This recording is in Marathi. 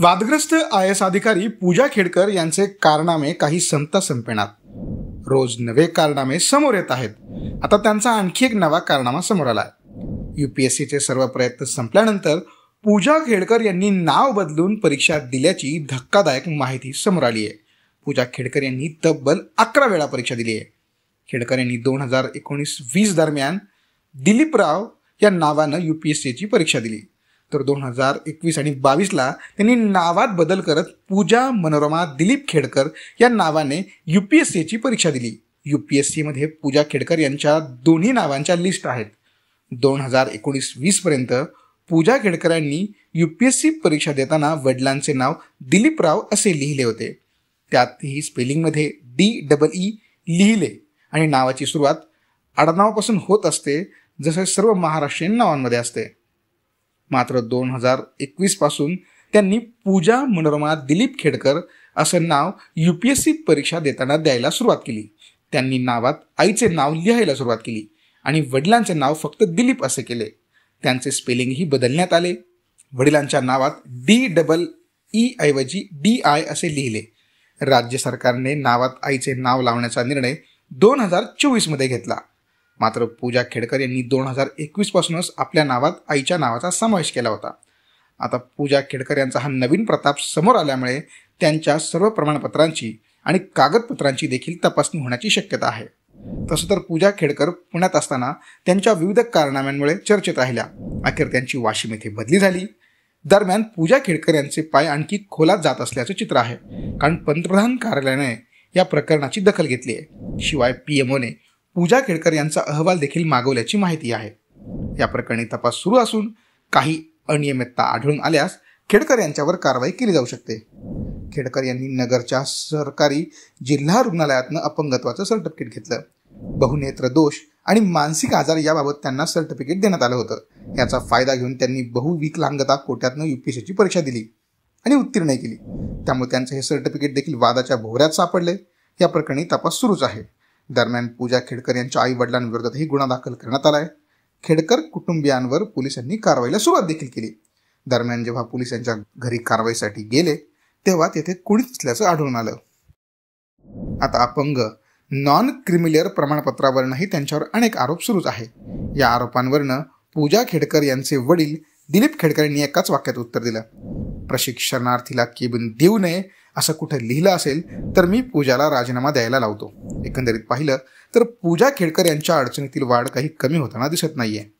वादग्रस्त आय एस अधिकारी पूजा खेडकर यांचे कारनामे काही संता संपेणात रोज नवे कारनामे समोर येत आहेत आता त्यांचा आणखी एक नवा कारनामा समोर आला आहे चे सर्व प्रयत्न संपल्यानंतर पूजा खेडकर यांनी नाव बदलून परीक्षा दिल्याची धक्कादायक माहिती समोर आली आहे पूजा खेडकर यांनी तब्बल अकरा वेळा परीक्षा दिली आहे खेडकर यांनी दोन हजार एकोणीस वीस दरम्यान दिलीपराव या नावानं यू पी एस सीची परीक्षा दिली तर दोन हजार एकवीस आणि बावीसला त्यांनी नावात बदल करत पूजा मनोरमा दिलीप खेडकर या नावाने यू पी एस सीची परीक्षा दिली यू पी एस सीमध्ये पूजा खेडकर यांच्या दोन्ही नावांच्या लिस्ट आहेत दोन हजार एकोणीस वीसपर्यंत पूजा खेडकरांनी यू पी एस सी परीक्षा देताना वडिलांचे नाव दिलीपराव असे लिहिले होते त्यातही स्पेलिंगमध्ये डी डबल ई लिहिले आणि नावाची सुरुवात आडनावापासून होत असते जसे सर्व महाराष्ट्रीयन नावांमध्ये असते मात्र दोन हजार एकवीस पासून त्यांनी पूजा मनोरमा दिलीप खेडकर असं नाव यू पी एस सी परीक्षा देताना द्यायला सुरुवात केली त्यांनी नावात आईचे नाव लिहायला सुरुवात केली आणि वडिलांचे नाव फक्त दिलीप असे केले त्यांचे स्पेलिंगही बदलण्यात आले वडिलांच्या नावात डी डबल ई ऐवजी डी आय असे लिहिले राज्य सरकारने नावात आईचे नाव लावण्याचा निर्णय दोन हजार चोवीसमध्ये घेतला मात्र पूजा खेडकर यांनी दोन हजार एकवीसपासूनच आपल्या नावात आईच्या नावाचा समावेश केला होता आता पूजा खेडकर यांचा हा नवीन प्रताप समोर आल्यामुळे त्यांच्या सर्व प्रमाणपत्रांची आणि कागदपत्रांची देखील तपासणी होण्याची शक्यता आहे तसं तर पूजा खेडकर पुण्यात असताना त्यांच्या विविध कारनाम्यांमुळे चर्चेत राहिल्या अखेर त्यांची वाशिम येथे बदली झाली दरम्यान पूजा खेडकर यांचे पाय आणखी खोलात जात असल्याचं चित्र आहे कारण पंतप्रधान कार्यालयाने या प्रकरणाची दखल घेतली आहे शिवाय पी एमओने पूजा खेडकर यांचा अहवाल देखील मागवल्याची माहिती आहे या प्रकरणी तपास सुरू असून काही अनियमितता आढळून आल्यास खेडकर यांच्यावर कारवाई केली जाऊ शकते खेडकर यांनी नगरच्या सरकारी जिल्हा रुग्णालयातनं अपंगत्वाचं सर्टिफिकेट घेतलं बहुनेत्र दोष आणि मानसिक आजार याबाबत त्यांना सर्टिफिकेट देण्यात आलं होतं याचा फायदा घेऊन त्यांनी बहुविकलांगता कोट्यातनं युपीएससीची परीक्षा दिली आणि उत्तीर्ण केली त्यामुळे त्यांचं हे सर्टिफिकेट देखील वादाच्या भोवऱ्यात सापडले या प्रकरणी तपास सुरूच आहे दरम्यान पूजा खेडकर यांच्या आई वडिलांविरोधातही गुन्हा दाखल करण्यात आला खेडकर कुटुंबियांवर पोलिसांनी कारवाईला सुरुवात देखील केली दरम्यान जेव्हा पोलीस यांच्या घरी कारवाईसाठी गेले तेव्हा तेथे कुणीच असल्याचं आढळून आलं आता अपंग नॉन क्रिमिलियर प्रमाणपत्रावरनंही त्यांच्यावर अनेक आरोप सुरूच आहे या आरोपांवरनं पूजा खेडकर यांचे वडील दिलीप खेडकर यांनी एकाच वाक्यात उत्तर दिलं प्रशिक्षणार्थीला केबिन देऊ नये असं कुठं लिहिलं असेल तर मी पूजाला राजीनामा द्यायला लावतो एकंदरीत पाहिलं तर पूजा खेडकर यांच्या अडचणीतील वाढ काही कमी होताना दिसत नाहीये